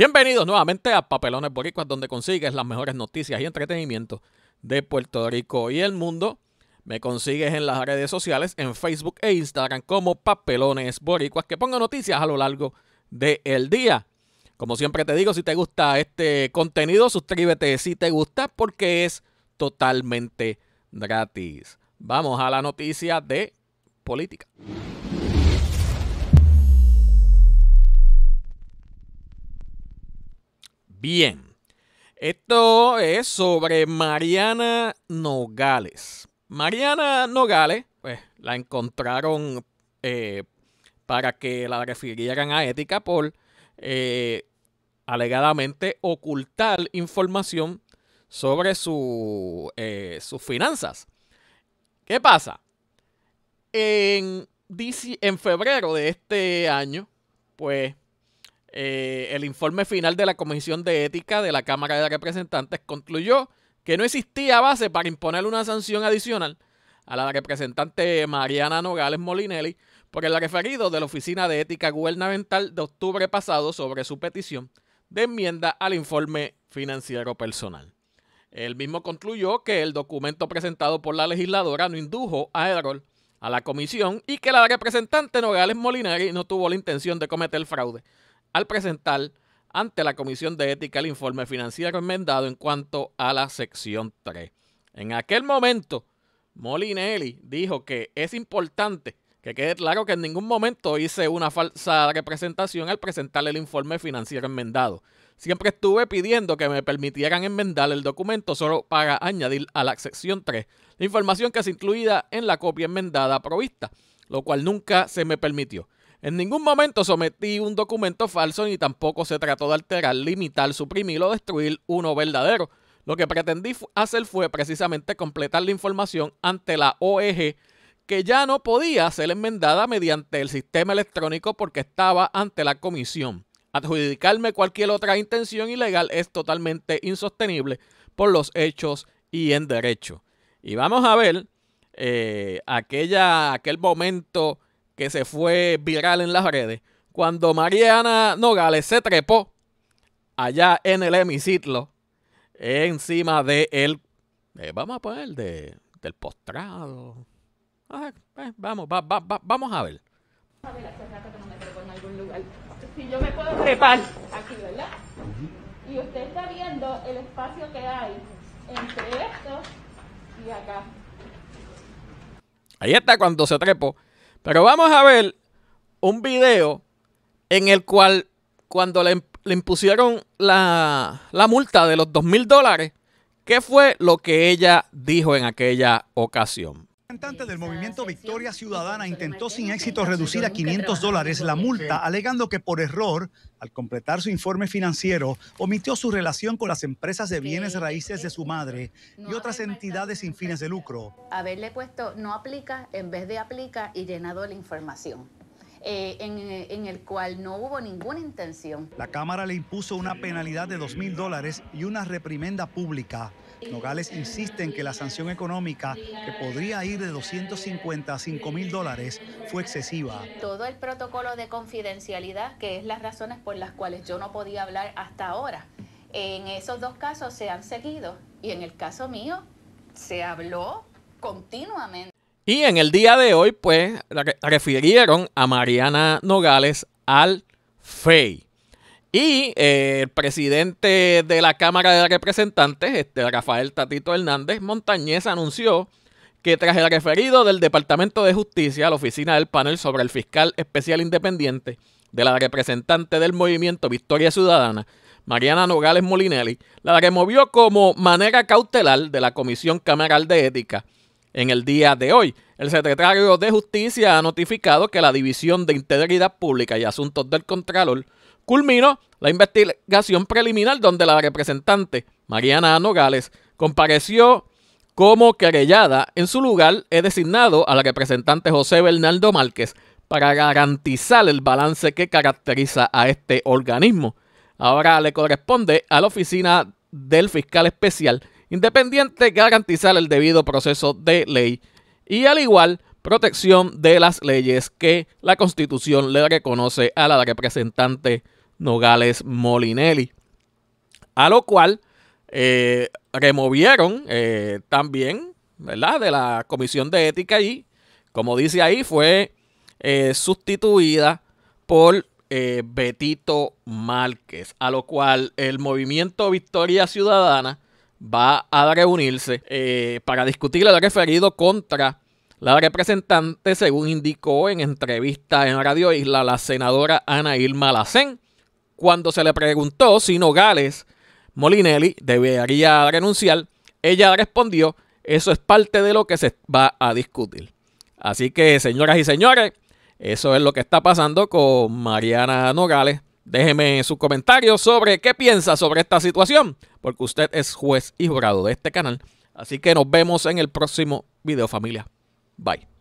Bienvenidos nuevamente a Papelones Boricuas, donde consigues las mejores noticias y entretenimiento de Puerto Rico y el mundo. Me consigues en las redes sociales, en Facebook e Instagram, como Papelones Boricuas, que pongo noticias a lo largo del día. Como siempre te digo, si te gusta este contenido, suscríbete si te gusta, porque es totalmente gratis. Vamos a la noticia de política. Bien. Esto es sobre Mariana Nogales. Mariana Nogales, pues la encontraron eh, para que la refirieran a ética por eh, alegadamente ocultar información sobre eh, sus finanzas. ¿Qué pasa? En, en febrero de este año, pues eh, el informe final de la Comisión de Ética de la Cámara de Representantes concluyó que no existía base para imponer una sanción adicional a la representante Mariana Nogales Molinelli por el referido de la Oficina de Ética Gubernamental de octubre pasado sobre su petición de enmienda al informe financiero personal. El mismo concluyó que el documento presentado por la legisladora no indujo a error a la comisión y que la representante Nogales Molinelli no tuvo la intención de cometer fraude al presentar ante la Comisión de Ética el informe financiero enmendado en cuanto a la sección 3. En aquel momento, Molinelli dijo que es importante que quede claro que en ningún momento hice una falsa representación al presentar el informe financiero enmendado. Siempre estuve pidiendo que me permitieran enmendar el documento solo para añadir a la sección 3 la información que es incluida en la copia enmendada provista, lo cual nunca se me permitió. En ningún momento sometí un documento falso ni tampoco se trató de alterar, limitar, suprimir o destruir uno verdadero. Lo que pretendí hacer fue precisamente completar la información ante la OEG que ya no podía ser enmendada mediante el sistema electrónico porque estaba ante la comisión. Adjudicarme cualquier otra intención ilegal es totalmente insostenible por los hechos y en derecho. Y vamos a ver eh, aquella, aquel momento que se fue viral en las redes, cuando Mariana Nogales se trepó allá en el hemiciclo, encima de él, eh, vamos a poner del postrado. A eh, vamos, va, va, va, vamos a ver. Si yo me puedo trepar aquí, ¿verdad? Y usted está viendo el espacio que hay entre esto y acá. Ahí está cuando se trepó. Pero vamos a ver un video en el cual cuando le, impusieron la, la, multa de los dos mil dólares, ¿qué fue lo que ella dijo en aquella ocasión? El representante del movimiento Victoria Ciudadana intentó sin éxito reducir a 500 dólares la multa, alegando que por error, al completar su informe financiero, omitió su relación con las empresas de bienes raíces de su madre y otras entidades sin fines de lucro. Haberle puesto no aplica en vez de aplica y llenado la información. Eh, en, eh, en, el cual no hubo ninguna intención. La Cámara le impuso una penalidad de 2 mil dólares y una reprimenda pública. Nogales insiste en que la sanción económica, que podría ir de 250 a 5 mil dólares, fue excesiva. Todo el protocolo de confidencialidad, que es las razones por las cuales yo no podía hablar hasta ahora, en esos dos casos se han seguido y en el caso mío se habló continuamente. Y en el día de hoy, pues, refirieron a Mariana Nogales al FEI. Y eh, el presidente de la Cámara de Representantes, este Rafael Tatito Hernández Montañez, anunció que tras el referido del Departamento de Justicia a la oficina del panel sobre el fiscal especial independiente de la representante del movimiento Victoria Ciudadana, Mariana Nogales Molinelli, la removió como manera cautelar de la Comisión Cameral de Ética en el día de hoy. El secretario de Justicia ha notificado que la División de Integridad Pública y Asuntos del Contralor culminó la investigación preliminar donde la representante Mariana Nogales compareció como querellada. En su lugar he designado a la representante José Bernardo Márquez para garantizar el balance que caracteriza a este organismo. Ahora le corresponde a la oficina del fiscal especial independiente garantizar el debido proceso de ley y al igual protección de las leyes que la Constitución le reconoce a la representante Nogales Molinelli. A lo cual eh, removieron eh, también, ¿verdad?, de la Comisión de Ética y, como dice ahí, fue eh, sustituida por Betito Márquez, a lo cual el movimiento Victoria Ciudadana va a reunirse eh, para discutir el referido contra la representante, según indicó en entrevista en Radio Isla la senadora Ana Irma Lacén, cuando se le preguntó si Nogales Molinelli debería renunciar, ella respondió, eso es parte de lo que se va a discutir. Así que, señoras y señores, eso es lo que está pasando con Mariana Nogales, Déjeme sus comentarios sobre qué piensa sobre esta situación, porque usted es juez y jurado de este canal. Así que nos vemos en el próximo video familia. Bye.